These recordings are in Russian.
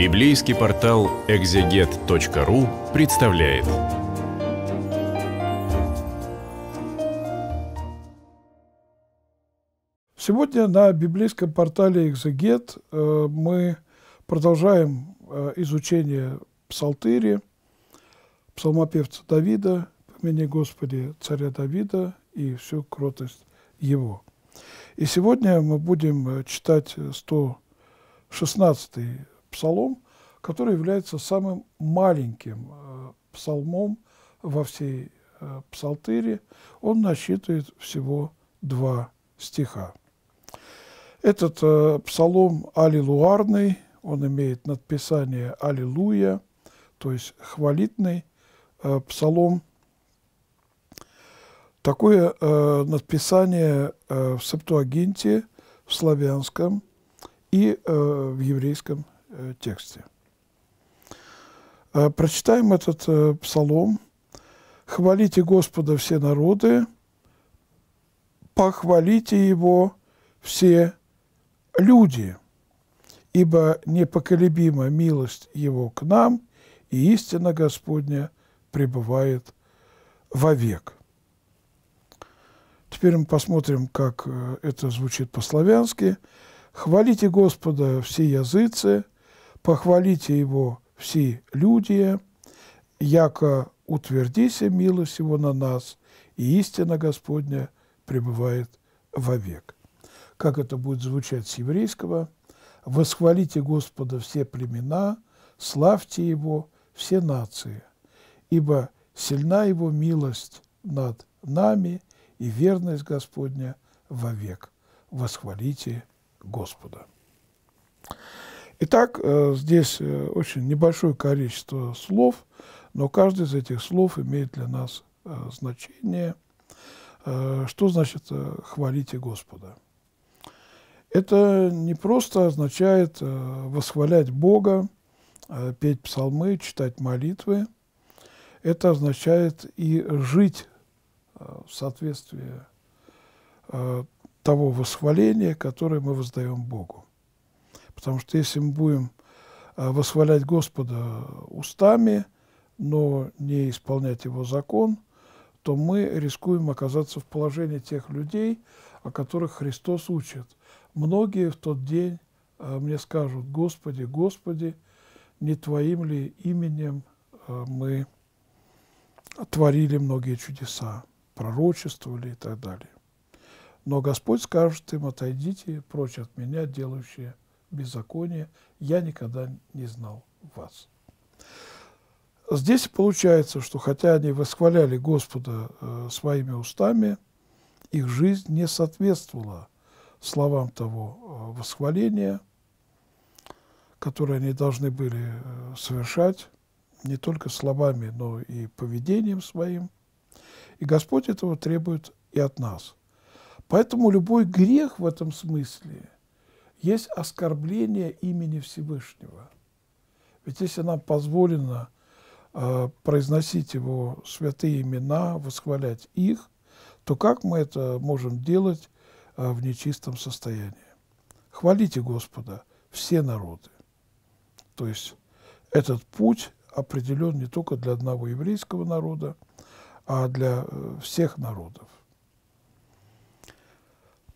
Библейский портал экзегет.ру представляет. Сегодня на библейском портале «Экзегет» э, мы продолжаем э, изучение псалтыри, псалмопевца Давида, имени Господи царя Давида и всю кротость его. И сегодня мы будем э, читать 116 псалом, который является самым маленьким э, псалмом во всей э, псалтыре. Он насчитывает всего два стиха. Этот э, псалом аллилуарный, он имеет надписание «Аллилуйя», то есть хвалитный псалом. Такое надписание в Септуагинте, в славянском и в еврейском Э, тексте. Э, прочитаем этот э, псалом. «Хвалите Господа все народы, похвалите Его все люди, ибо непоколебима милость Его к нам, и истина Господня пребывает вовек». Теперь мы посмотрим, как это звучит по-славянски. «Хвалите Господа все языцы, похвалите его все люди, яко утвердися милость его на нас, и истина Господня пребывает вовек. Как это будет звучать с еврейского? «Восхвалите Господа все племена, славьте Его все нации, ибо сильна Его милость над нами и верность Господня вовек. Восхвалите Господа». Итак, э, здесь э, очень небольшое количество слов, но каждый из этих слов имеет для нас э, значение. Что значит «хвалите Господа»? Это не просто означает восхвалять Бога, петь псалмы, читать молитвы. Это означает и жить в соответствии того восхваления, которое мы воздаем Богу. Потому что если мы будем э, восхвалять Господа устами, но не исполнять Его закон, то мы рискуем оказаться в положении тех людей, о которых Христос учит. Многие в тот день э, мне скажут, «Господи, Господи, не Твоим ли именем э, мы творили многие чудеса, пророчествовали и так далее?» Но Господь скажет им, «Отойдите прочь от меня, делающие беззакония, я никогда не знал вас». Здесь получается, что хотя они восхваляли Господа э, своими устами, их жизнь не соответствовала словам того э, восхваления, которое они должны были э, совершать не только словами, но и поведением своим. И Господь этого требует и от нас. Поэтому любой грех в этом смысле – есть оскорбление имени Всевышнего. Ведь если нам позволено э, произносить его святые имена, восхвалять их, то как мы это можем делать э, в нечистом состоянии? Хвалите Господа все народы. То есть этот путь определен не только для одного еврейского народа, а для э, всех народов.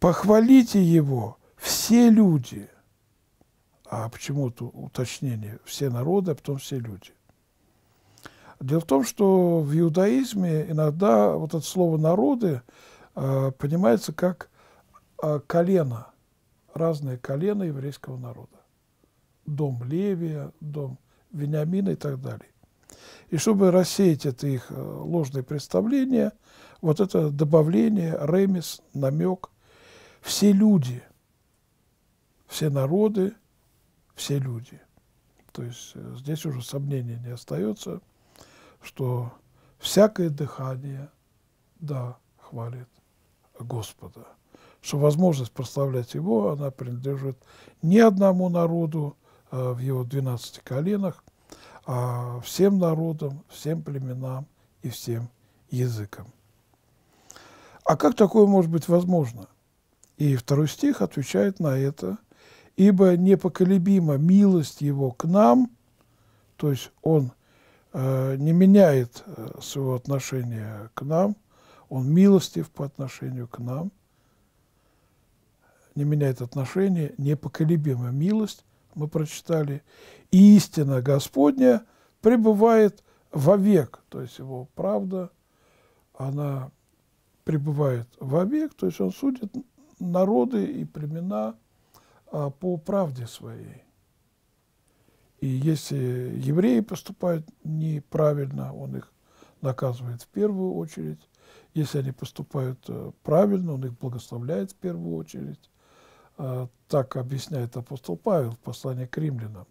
Похвалите его все люди, а почему-то уточнение, все народы, а потом все люди. Дело в том, что в иудаизме иногда вот это слово «народы» а, понимается как а, колено, разные колена еврейского народа. Дом Левия, дом Вениамина и так далее. И чтобы рассеять это их э, ложные представления, вот это добавление, ремес, намек, все люди – все народы, все люди. То есть э, здесь уже сомнений не остается, что всякое дыхание, да, хвалит Господа. Что возможность прославлять Его, она принадлежит не одному народу э, в его 12 коленах, а всем народам, всем племенам и всем языкам. А как такое может быть возможно? И второй стих отвечает на это – ибо непоколебима милость Его к нам, то есть Он э, не меняет э, своего отношения к нам, Он милостив по отношению к нам, не меняет отношения, непоколебима милость, мы прочитали, и истина Господня пребывает вовек, то есть Его правда, она пребывает вовек, то есть Он судит народы и племена – а, по правде своей. И если евреи поступают неправильно, он их наказывает в первую очередь. Если они поступают э, правильно, он их благословляет в первую очередь. А, так объясняет апостол Павел в послании к римлянам.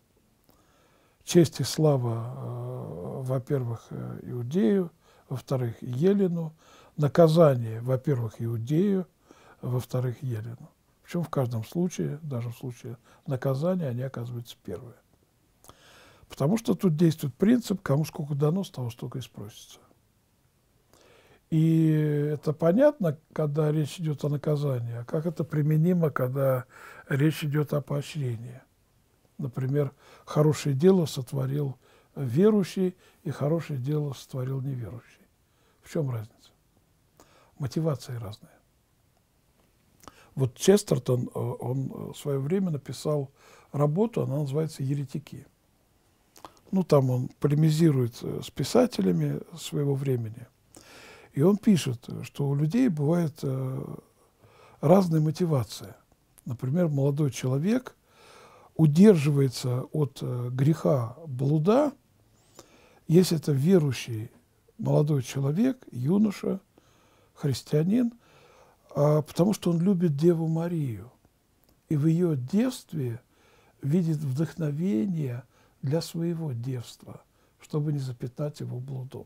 Честь и слава, э, во-первых, э, иудею, во-вторых, елену. Наказание, во-первых, иудею, во-вторых, елену. Причем в каждом случае, даже в случае наказания, они оказываются первые. Потому что тут действует принцип, кому сколько дано, с того столько и спросится. И это понятно, когда речь идет о наказании, а как это применимо, когда речь идет о поощрении. Например, хорошее дело сотворил верующий, и хорошее дело сотворил неверующий. В чем разница? Мотивации разные. Вот Честертон, э, он в э, свое время написал работу, она называется «Еретики». Ну, там он полемизирует э, с писателями своего времени. И он пишет, что у людей бывает разная мотивация. Например, молодой человек удерживается от греха блуда, если это верующий молодой человек, юноша, христианин – а, потому что он любит Деву Марию и в ее девстве видит вдохновение для своего девства, чтобы не запятнать его блудом.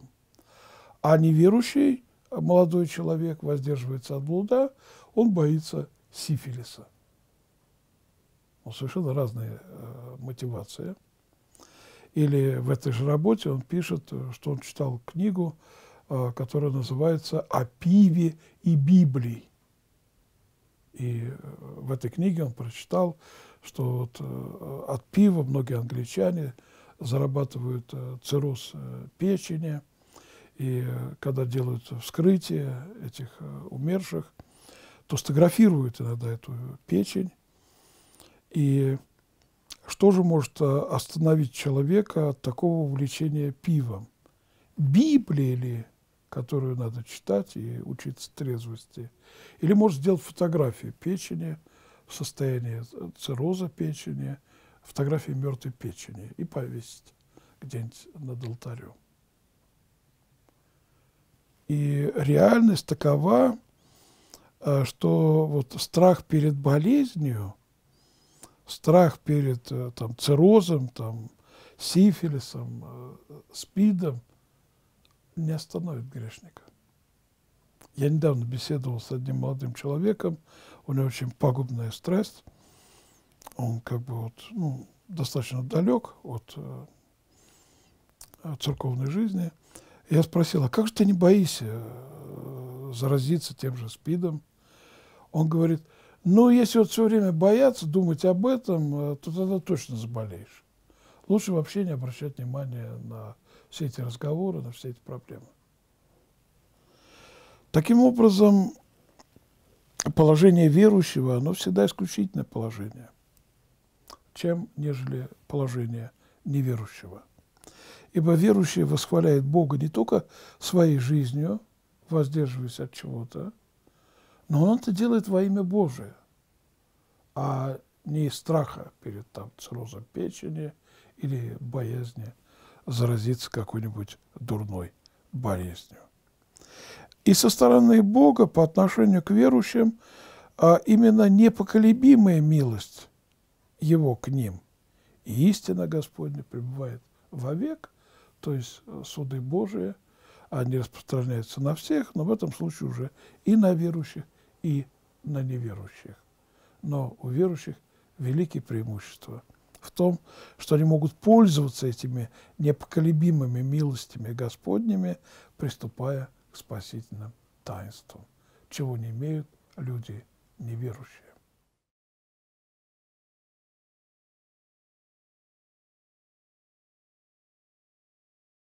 А неверующий молодой человек воздерживается от блуда, он боится сифилиса. Ну, совершенно разные э, мотивации. Или в этой же работе он пишет, что он читал книгу, э, которая называется «О пиве и Библии». И э, в этой книге он прочитал, что вот э, от пива многие англичане зарабатывают э, цирроз печени, и когда делают вскрытие этих умерших, то стографируют иногда эту печень. И что же может остановить человека от такого увлечения пивом? Библия ли которую надо читать и учиться трезвости. Или может сделать фотографии печени в состоянии цирроза печени, фотографии мертвой печени и повесить где-нибудь над алтарем. И реальность такова, э, что вот страх перед болезнью, страх перед э, там, циррозом, там, сифилисом, э, спидом – не остановит грешника. Я недавно беседовал с одним молодым человеком, у него очень пагубная стресс, он как бы вот, ну, достаточно далек от, э, от церковной жизни. Я спросил, а как же ты не боишься э, заразиться тем же СПИДом? Он говорит, ну, если вот все время бояться, думать об этом, э, то тогда точно заболеешь. Лучше вообще не обращать внимания на все эти разговоры, на все эти проблемы. Таким образом, положение верующего, оно всегда исключительное положение, чем нежели положение неверующего. Ибо верующий восхваляет Бога не только своей жизнью, воздерживаясь от чего-то, но он это делает во имя Божие, а не из страха перед там, циррозом печени или боязни – заразиться какой-нибудь дурной болезнью. И со стороны Бога по отношению к верующим а именно непоколебимая милость Его к ним. И истина Господня пребывает вовек, то есть э, суды Божии, они распространяются на всех, но в этом случае уже и на верующих, и на неверующих. Но у верующих великие преимущества – в том, что они могут пользоваться этими непоколебимыми милостями Господними, приступая к спасительным таинствам, чего не имеют люди неверующие.